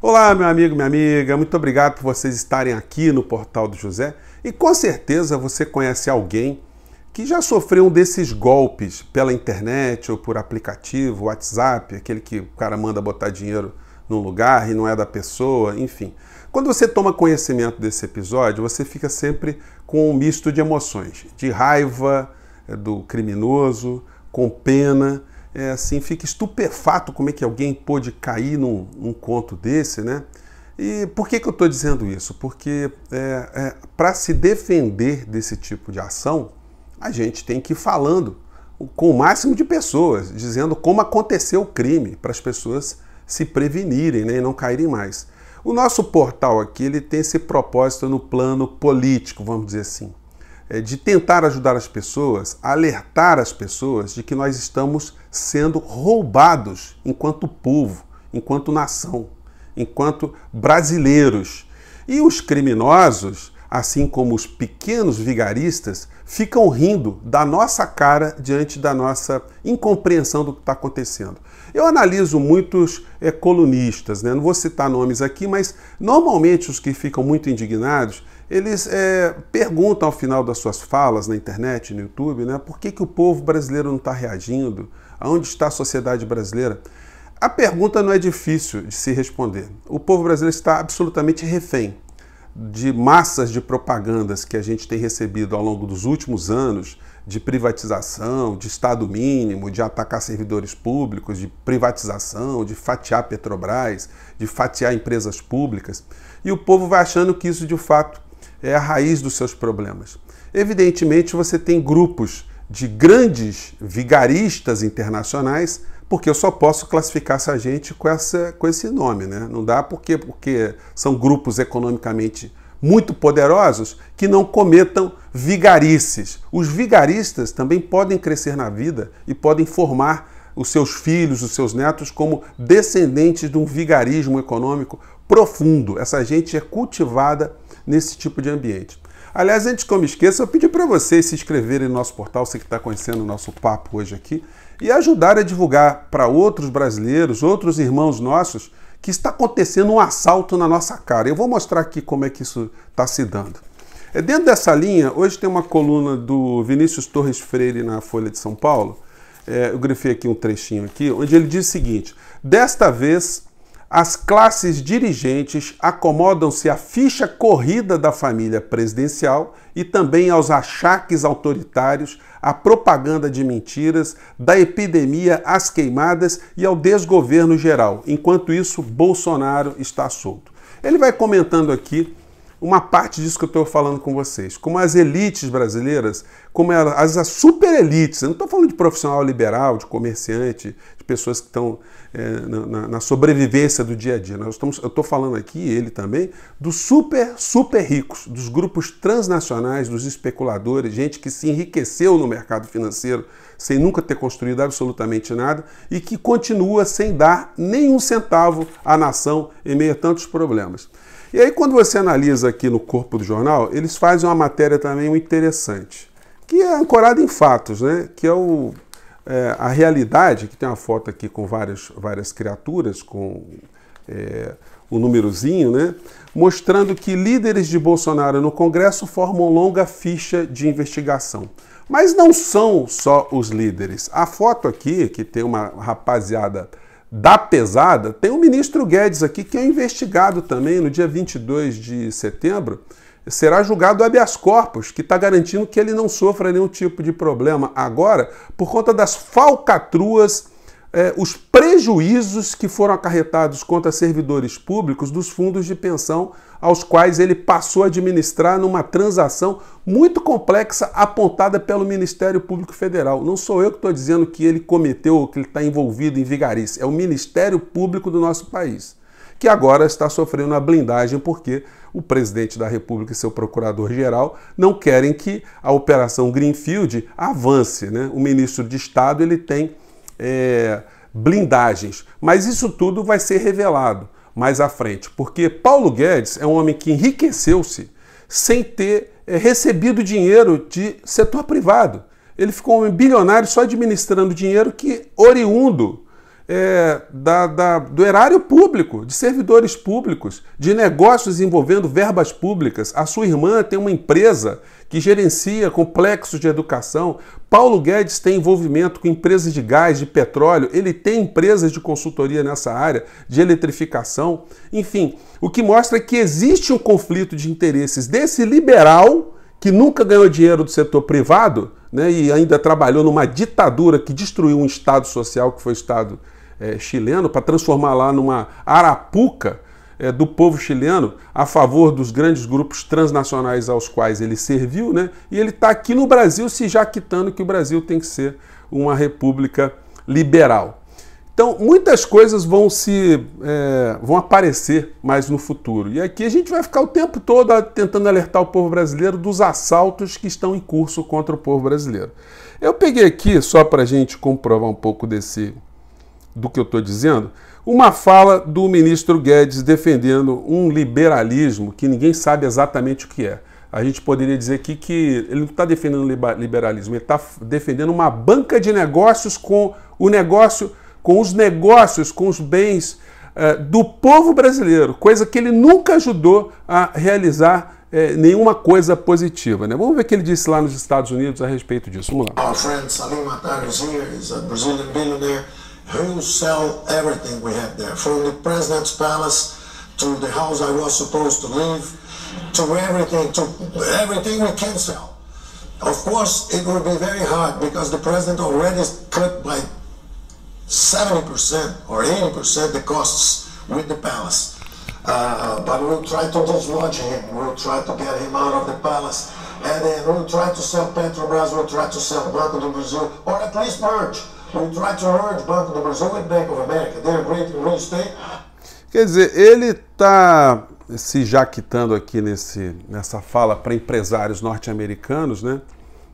Olá, meu amigo, minha amiga, muito obrigado por vocês estarem aqui no Portal do José e com certeza você conhece alguém que já sofreu um desses golpes pela internet ou por aplicativo, WhatsApp, aquele que o cara manda botar dinheiro num lugar e não é da pessoa, enfim. Quando você toma conhecimento desse episódio, você fica sempre com um misto de emoções, de raiva eh, do criminoso, com pena é, assim, fica estupefato como é que alguém pôde cair num, num conto desse, né? E por que, que eu estou dizendo isso? Porque é, é, para se defender desse tipo de ação, a gente tem que ir falando com o máximo de pessoas, dizendo como aconteceu o crime, para as pessoas se prevenirem né, e não caírem mais. O nosso portal aqui ele tem esse propósito no plano político, vamos dizer assim. É, de tentar ajudar as pessoas, alertar as pessoas de que nós estamos sendo roubados enquanto povo, enquanto nação, enquanto brasileiros. E os criminosos, assim como os pequenos vigaristas, ficam rindo da nossa cara diante da nossa incompreensão do que está acontecendo. Eu analiso muitos é, colunistas, né? não vou citar nomes aqui, mas normalmente os que ficam muito indignados eles é, perguntam ao final das suas falas na internet, no YouTube, né, por que, que o povo brasileiro não está reagindo, aonde está a sociedade brasileira. A pergunta não é difícil de se responder. O povo brasileiro está absolutamente refém de massas de propagandas que a gente tem recebido ao longo dos últimos anos de privatização, de Estado mínimo, de atacar servidores públicos, de privatização, de fatiar Petrobras, de fatiar empresas públicas. E o povo vai achando que isso de fato é a raiz dos seus problemas. Evidentemente, você tem grupos de grandes vigaristas internacionais, porque eu só posso classificar essa gente com, essa, com esse nome, né? Não dá porque, porque são grupos economicamente muito poderosos que não cometam vigarices. Os vigaristas também podem crescer na vida e podem formar os seus filhos, os seus netos, como descendentes de um vigarismo econômico profundo. Essa gente é cultivada nesse tipo de ambiente. Aliás, antes que eu me esqueça, eu pedi para vocês se inscreverem no nosso portal, você que está conhecendo o nosso papo hoje aqui, e ajudar a divulgar para outros brasileiros, outros irmãos nossos, que está acontecendo um assalto na nossa cara. Eu vou mostrar aqui como é que isso está se dando. É dentro dessa linha, hoje tem uma coluna do Vinícius Torres Freire na Folha de São Paulo, é, eu grifei aqui um trechinho aqui, onde ele diz o seguinte: desta vez as classes dirigentes acomodam-se à ficha corrida da família presidencial e também aos achaques autoritários, à propaganda de mentiras, da epidemia às queimadas e ao desgoverno geral. Enquanto isso, Bolsonaro está solto. Ele vai comentando aqui uma parte disso que eu estou falando com vocês. Como as elites brasileiras, como as, as super elites, eu não estou falando de profissional liberal, de comerciante, de pessoas que estão é, na, na, sobrevivência do dia a dia. Nós estamos, eu estou falando aqui, ele também, dos super, super ricos, dos grupos transnacionais, dos especuladores, gente que se enriqueceu no mercado financeiro sem nunca ter construído absolutamente nada e que continua sem dar nenhum centavo à nação em meio a tantos problemas. E aí, quando você analisa aqui no corpo do jornal, eles fazem uma matéria também interessante, que é ancorada em fatos, né? que é, o, é, a realidade, que tem uma foto aqui com várias, várias criaturas, com é, um númerozinho, né? mostrando que líderes de Bolsonaro no Congresso formam longa ficha de investigação. Mas não são só os líderes. A foto aqui, que tem uma rapaziada da pesada, tem o ministro Guedes aqui, que é investigado também no dia 22 de setembro. Será julgado habeas corpus, que está garantindo que ele não sofra nenhum tipo de problema agora por conta das falcatruas, eh, os prejuízos que foram acarretados contra servidores públicos dos fundos de pensão aos quais ele passou a administrar numa transação muito complexa apontada pelo Ministério Público Federal. Não sou eu que estou dizendo que ele cometeu, que ele está envolvido em vigarice, é o Ministério Público do nosso país, que agora está sofrendo a blindagem porque o presidente da República e seu procurador-geral não querem que a operação Greenfield avance. Né? O ministro de Estado ele tem é, blindagens, mas isso tudo vai ser revelado mais à frente, porque Paulo Guedes é um homem que enriqueceu-se sem ter eh, recebido dinheiro de setor privado. Ele ficou um bilionário só administrando dinheiro que oriundo é, da, da, do erário público, de servidores públicos, de negócios envolvendo verbas públicas. A sua irmã tem uma empresa que gerencia complexos de educação. Paulo Guedes tem envolvimento com empresas de gás, de petróleo, ele tem empresas de consultoria nessa área, de eletrificação. Enfim, o que mostra que existe um conflito de interesses desse liberal que nunca ganhou dinheiro do setor privado né, e ainda trabalhou numa ditadura que destruiu um Estado social que foi o Estado é, chileno para transformar lá numa arapuca é, do povo chileno a favor dos grandes grupos transnacionais aos quais ele serviu, né? E ele está aqui no Brasil se jaquitando que o Brasil tem que ser uma república liberal. Então, muitas coisas vão se é, vão aparecer mais no futuro. E aqui a gente vai ficar o tempo todo tentando alertar o povo brasileiro dos assaltos que estão em curso contra o povo brasileiro. Eu peguei aqui, só para a gente comprovar um pouco desse do que eu estou dizendo? Uma fala do ministro Guedes defendendo um liberalismo que ninguém sabe exatamente o que é. A gente poderia dizer aqui que ele não está defendendo liberalismo, ele está defendendo uma banca de negócios com o negócio, com os negócios, com os bens eh, do povo brasileiro, coisa que ele nunca ajudou a realizar é, nenhuma coisa positiva. Né? Vamos ver o que ele disse lá nos Estados Unidos a respeito disso. Vamos lá. Our friend Salim Matar is here. He's a Brazilian billionaire. who will sell everything we have there, from the president's palace to the house I was supposed to live, to everything, to everything we can sell. Of course, it will be very hard because the president already cut by 70% or 80% the costs with the palace. Uh, but we'll try to dislodge him, we'll try to get him out of the palace, and then we'll try to sell Petrobras, we'll try to sell Banco do Brasil, or at least merge. Banco do Brasil real estate. Quer dizer, ele está se jaquitando aqui nesse, nessa fala para empresários norte-americanos, né?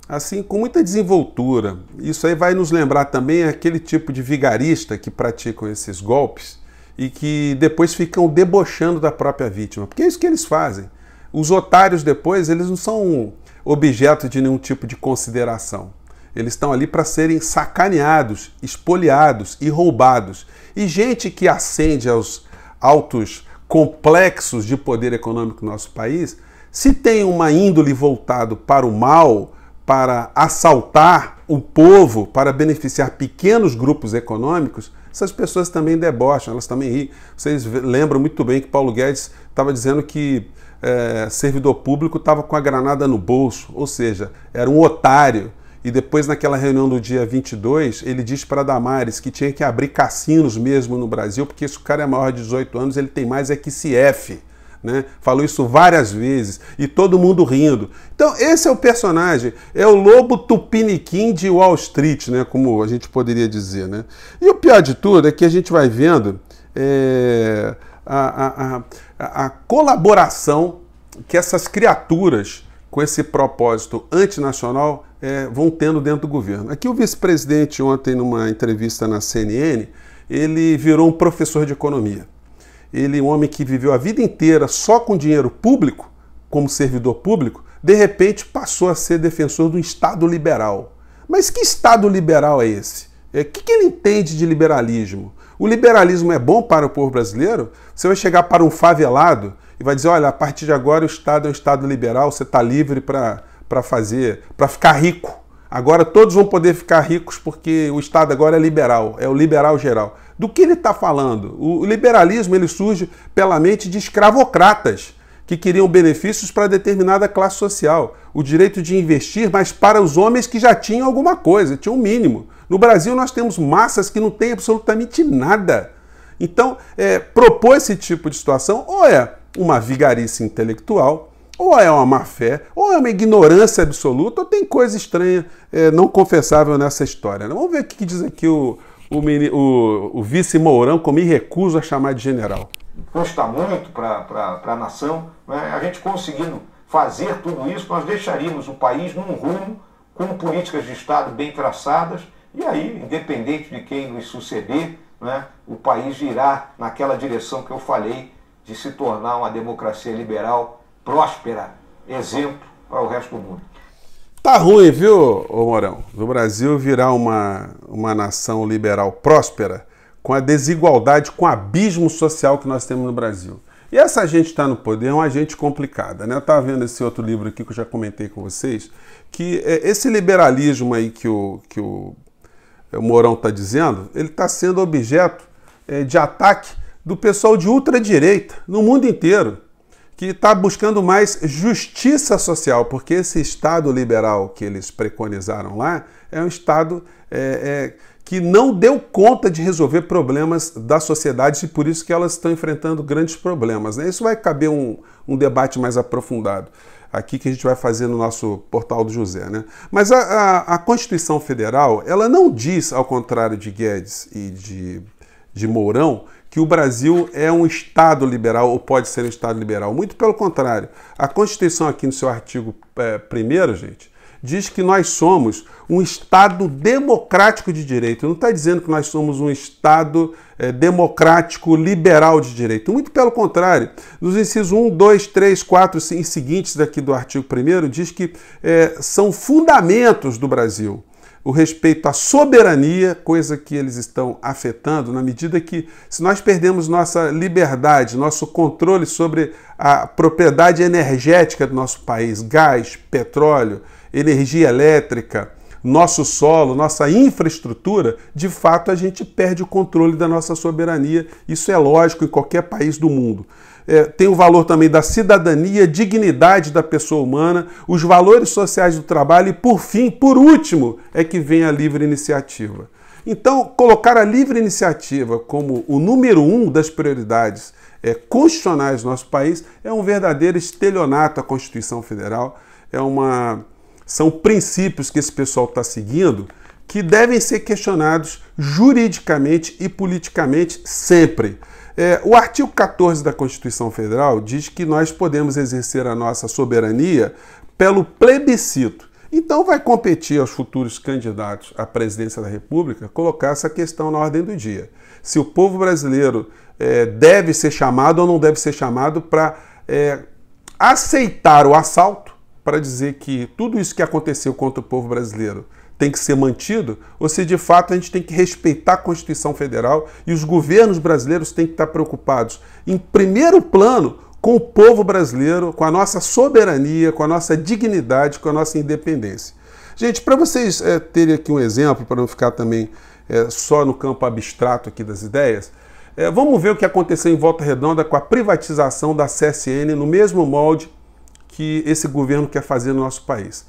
Assim, com muita desenvoltura. Isso aí vai nos lembrar também aquele tipo de vigarista que praticam esses golpes e que depois ficam debochando da própria vítima. Porque é isso que eles fazem. Os otários depois, eles não são objeto de nenhum tipo de consideração. Eles estão ali para serem sacaneados, espoliados e roubados. E gente que ascende aos altos complexos de poder econômico do nosso país, se tem uma índole voltado para o mal, para assaltar o povo, para beneficiar pequenos grupos econômicos, essas pessoas também debocham, elas também riem. Vocês lembram muito bem que Paulo Guedes estava dizendo que é, servidor público estava com a granada no bolso, ou seja, era um otário. E depois, naquela reunião do dia 22, ele diz para Damares que tinha que abrir cassinos mesmo no Brasil, porque se o cara é maior de 18 anos, ele tem mais é que Né? Falou isso várias vezes e todo mundo rindo. Então, esse é o personagem, é o lobo tupiniquim de Wall Street, né? como a gente poderia dizer. Né? E o pior de tudo é que a gente vai vendo é, a, a, a, a colaboração que essas criaturas com esse propósito antinacional é, vão tendo dentro do governo. Aqui o vice-presidente, ontem, numa entrevista na CNN, ele virou um professor de economia. Ele, um homem que viveu a vida inteira só com dinheiro público, como servidor público, de repente passou a ser defensor do Estado liberal. Mas que Estado liberal é esse? É, o é, que, que ele entende de liberalismo? O liberalismo é bom para o povo brasileiro? Você vai chegar para um favelado e vai dizer: olha, a partir de agora o Estado é um Estado liberal, você está livre para fazer, para ficar rico. Agora todos vão poder ficar ricos porque o Estado agora é liberal, é o liberal geral. Do que ele está falando? O liberalismo ele surge pela mente de escravocratas que queriam benefícios para determinada classe social, o direito de investir, mas para os homens que já tinham alguma coisa, tinham o um mínimo. No Brasil nós temos massas que não têm absolutamente nada. Então, é, eh, propor esse tipo de situação, ou é uma vigarice intelectual, ou é uma má fé, ou é uma ignorância absoluta, ou tem coisa estranha, é, não confessável nessa história. Né? Vamos ver o que diz aqui o, o, o, o vice Mourão, como me recuso a chamar de general. Custa muito para a nação. Né? A gente conseguindo fazer tudo isso, nós deixaríamos o país num rumo com políticas de Estado bem traçadas, e aí, independente de quem nos suceder, né, o país irá naquela direção que eu falei de se tornar uma democracia liberal próspera, exemplo para o resto do mundo. Tá ruim, viu, Morão? O Brasil virar uma, uma nação liberal próspera com a desigualdade, com o abismo social que nós temos no Brasil. E essa gente está no poder é uma gente complicada, né? Eu estava vendo esse outro livro aqui que eu já comentei com vocês, que é, esse liberalismo aí que o, que o Morão está dizendo, ele está sendo objeto é, de ataque do pessoal de ultradireita no mundo inteiro que está buscando mais justiça social, porque esse Estado liberal que eles preconizaram lá é um Estado é, é, que não deu conta de resolver problemas da sociedade e por isso que elas estão enfrentando grandes problemas. Né? Isso vai caber um, um, debate mais aprofundado aqui que a gente vai fazer no nosso portal do José. Né? Mas a, a, a Constituição Federal, ela não diz, ao contrário de Guedes e de, de Mourão, que o Brasil é um Estado liberal ou pode ser um Estado liberal. Muito pelo contrário. A Constituição, aqui no seu artigo 1, é, gente, diz que nós somos um Estado democrático de direito. Não está dizendo que nós somos um Estado é, democrático liberal de direito. Muito pelo contrário. Nos incisos 1, 2, 3, 4 e seguintes daqui do artigo 1 diz que é, são fundamentos do Brasil o respeito à soberania, coisa que eles estão afetando, na medida que, se nós perdemos nossa liberdade, nosso controle sobre a propriedade energética do nosso país gás, petróleo, energia elétrica nosso solo, nossa infraestrutura, de fato a gente perde o controle da nossa soberania. Isso é lógico em qualquer país do mundo é, tem o valor também da cidadania, dignidade da pessoa humana, os valores sociais do trabalho e, por fim, por último, é que vem a livre iniciativa. Então, colocar a livre iniciativa como o número um das prioridades é, constitucionais do nosso país é um verdadeiro estelionato à Constituição Federal. É uma, são princípios que esse pessoal está seguindo que devem ser questionados juridicamente e politicamente sempre. É, o artigo 14 da Constituição Federal diz que nós podemos exercer a nossa soberania pelo plebiscito. Então vai competir aos futuros candidatos à presidência da República colocar essa questão na ordem do dia. Se o povo brasileiro é, deve ser chamado ou não deve ser chamado para é, aceitar o assalto, para dizer que tudo isso que aconteceu contra o povo brasileiro tem que ser mantido ou se de fato a gente tem que respeitar a Constituição Federal e os governos brasileiros têm que estar preocupados, em primeiro plano, com o povo brasileiro, com a nossa soberania, com a nossa dignidade, com a nossa independência. Gente, para vocês é, terem aqui um exemplo, para não ficar também é, só no campo abstrato aqui das ideias, é, vamos ver o que aconteceu em Volta Redonda com a privatização da CSN no mesmo molde que esse governo quer fazer no nosso país.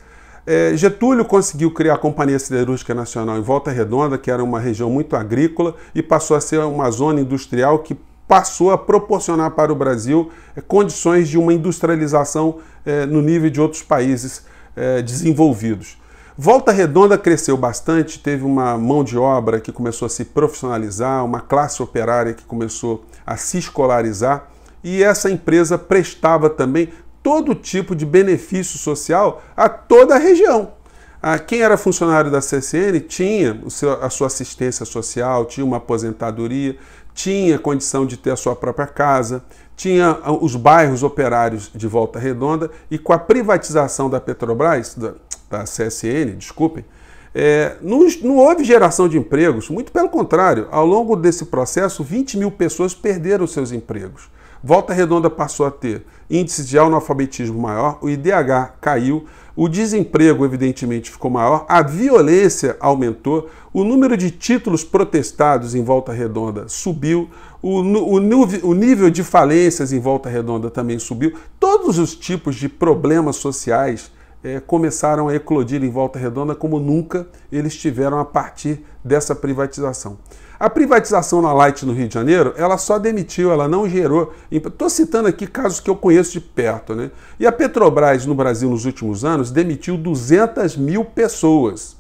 É, Getúlio conseguiu criar a Companhia Siderúrgica Nacional em Volta Redonda, que era uma região muito agrícola, e passou a ser uma zona industrial que passou a proporcionar para o Brasil é, condições de uma industrialização é, no nível de outros países é, desenvolvidos. Volta Redonda cresceu bastante, teve uma mão de obra que começou a se profissionalizar, uma classe operária que começou a se escolarizar e essa empresa prestava também todo tipo de benefício social a toda a região. A ah, quem era funcionário da CCN tinha a sua assistência social, tinha uma aposentadoria, tinha condição de ter a sua própria casa, tinha ah, os bairros operários de Volta Redonda e com a privatização da Petrobras, da, da CSN, desculpem, é, não, não, houve geração de empregos, muito pelo contrário, ao longo desse processo, 20 mil pessoas perderam seus empregos. Volta Redonda passou a ter índice de analfabetismo maior, o IDH caiu, o desemprego, evidentemente, ficou maior, a violência aumentou, o número de títulos protestados em Volta Redonda subiu, o, o, o nível de falências em Volta Redonda também subiu. Todos os tipos de problemas sociais é, começaram a eclodir em Volta Redonda como nunca eles tiveram a partir dessa privatização. A privatização na Light no Rio de Janeiro, ela só demitiu, ela não gerou. Estou citando aqui casos que eu conheço de perto, né? E a Petrobras no Brasil nos últimos anos demitiu 200 mil pessoas.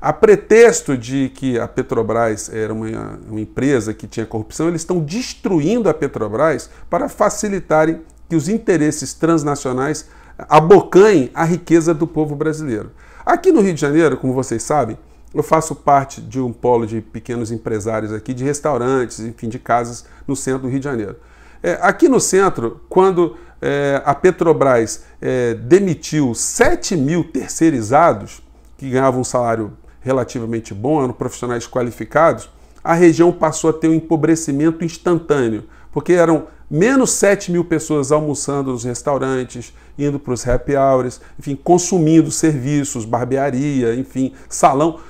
A pretexto de que a Petrobras era uma, uma empresa que tinha corrupção, eles estão destruindo a Petrobras para facilitarem que os interesses transnacionais abocanhem a riqueza do povo brasileiro. Aqui no Rio de Janeiro, como vocês sabem, eu faço parte de um polo de pequenos empresários aqui, de restaurantes, enfim, de casas no centro do Rio de Janeiro. É, aqui no centro, quando é, a Petrobras é, demitiu 7 mil terceirizados, que ganhavam um salário relativamente bom, eram profissionais qualificados, a região passou a ter um empobrecimento instantâneo, porque eram menos 7 mil pessoas almoçando nos restaurantes, indo para os happy hours, enfim, consumindo serviços, barbearia, enfim, salão.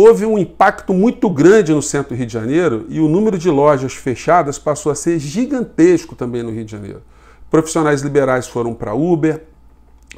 Houve um impacto muito grande no centro do Rio de Janeiro e o número de lojas fechadas passou a ser gigantesco também no Rio de Janeiro. Profissionais liberais foram para Uber,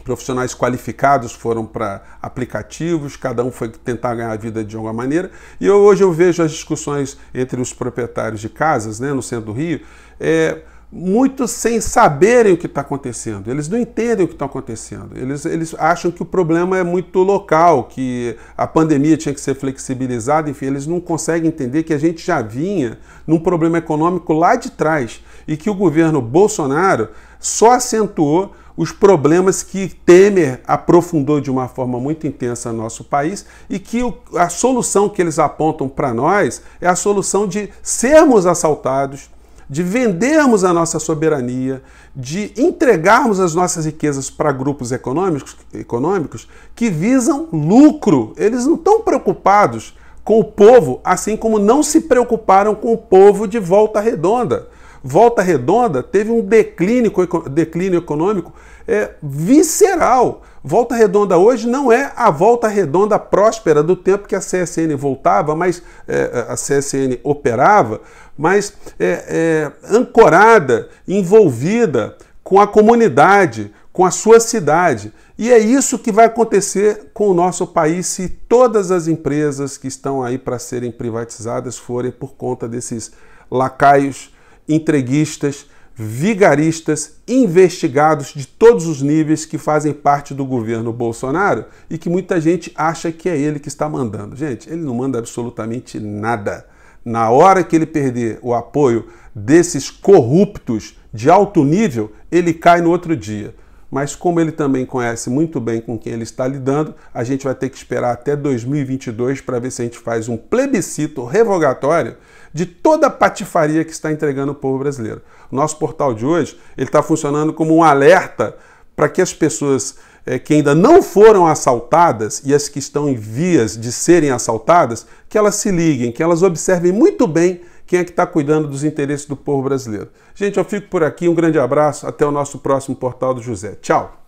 profissionais qualificados foram para aplicativos, cada um foi tentar ganhar a vida de alguma maneira. E eu, hoje eu vejo as discussões entre os proprietários de casas né, no centro do Rio. É, muitos sem saberem o que está acontecendo. Eles não entendem o que está acontecendo. Eles, eles acham que o problema é muito local, que a pandemia tinha que ser flexibilizada, enfim, eles não conseguem entender que a gente já vinha num problema econômico lá de trás e que o governo Bolsonaro só acentuou os problemas que Temer aprofundou de uma forma muito intensa no nosso país e que a solução que eles apontam para nós é a solução de sermos assaltados de vendermos a nossa soberania, de entregarmos as nossas riquezas para grupos econômicos, econômicos que visam lucro. Eles não estão preocupados com o povo, assim como não se preocuparam com o povo de volta redonda. Volta Redonda teve um declínio, declínio econômico é, visceral. Volta Redonda hoje não é a volta redonda próspera do tempo que a CSN voltava, mas é, a CSN operava, mas é, é, ancorada, envolvida com a comunidade, com a sua cidade. E é isso que vai acontecer com o nosso país se todas as empresas que estão aí para serem privatizadas forem por conta desses lacaios entreguistas, vigaristas, investigados de todos os níveis que fazem parte do governo Bolsonaro e que muita gente acha que é ele que está mandando. Gente, ele não manda absolutamente nada. Na hora que ele perder o apoio desses corruptos de alto nível, ele cai no outro dia mas como ele também conhece muito bem com quem ele está lidando, a gente vai ter que esperar até 2022 para ver se a gente faz um plebiscito revogatório de toda a patifaria que está entregando o povo brasileiro. O nosso portal de hoje ele está funcionando como um alerta para que as pessoas é, que ainda não foram assaltadas e as que estão em vias de serem assaltadas, que elas se liguem, que elas observem muito bem quem é que está cuidando dos interesses do povo brasileiro. Gente, eu fico por aqui, um grande abraço, até o nosso próximo Portal do José. Tchau!